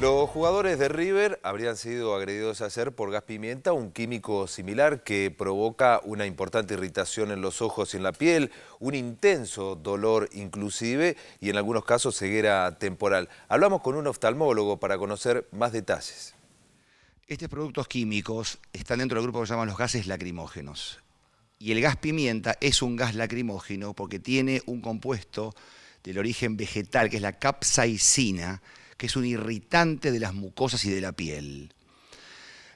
Los jugadores de River habrían sido agredidos a hacer por gas pimienta, un químico similar que provoca una importante irritación en los ojos y en la piel, un intenso dolor inclusive y en algunos casos ceguera temporal. Hablamos con un oftalmólogo para conocer más detalles. Estos productos químicos están dentro del grupo que se llaman los gases lacrimógenos. Y el gas pimienta es un gas lacrimógeno porque tiene un compuesto del origen vegetal, que es la capsaicina, que es un irritante de las mucosas y de la piel.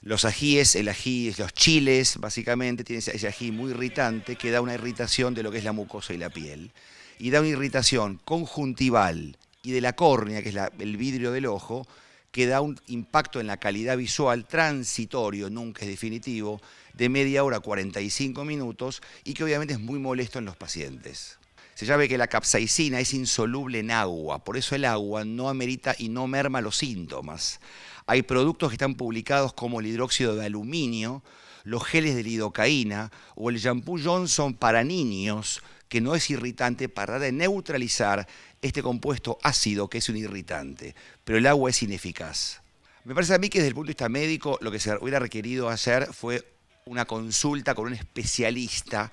Los ajíes, el ají, los chiles, básicamente, tienen ese ají muy irritante que da una irritación de lo que es la mucosa y la piel. Y da una irritación conjuntival y de la córnea, que es el vidrio del ojo, que da un impacto en la calidad visual transitorio, nunca es definitivo, de media hora a 45 minutos y que obviamente es muy molesto en los pacientes se sabe que la capsaicina es insoluble en agua, por eso el agua no amerita y no merma los síntomas. Hay productos que están publicados como el hidróxido de aluminio, los geles de lidocaína o el shampoo Johnson para niños, que no es irritante para neutralizar este compuesto ácido que es un irritante, pero el agua es ineficaz. Me parece a mí que desde el punto de vista médico lo que se hubiera requerido hacer fue una consulta con un especialista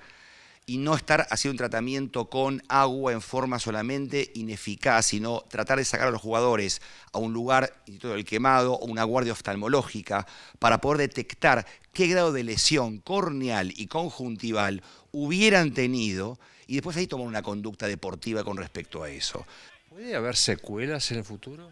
y no estar haciendo un tratamiento con agua en forma solamente ineficaz, sino tratar de sacar a los jugadores a un lugar, todo el Quemado o una guardia oftalmológica, para poder detectar qué grado de lesión corneal y conjuntival hubieran tenido y después ahí tomar una conducta deportiva con respecto a eso. ¿Puede haber secuelas en el futuro?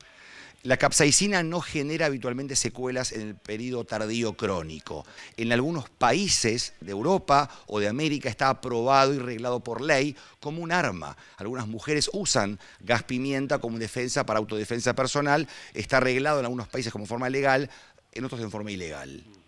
La capsaicina no genera habitualmente secuelas en el periodo tardío crónico. En algunos países de Europa o de América está aprobado y reglado por ley como un arma. Algunas mujeres usan gas pimienta como defensa para autodefensa personal. Está reglado en algunos países como forma legal, en otros en forma ilegal.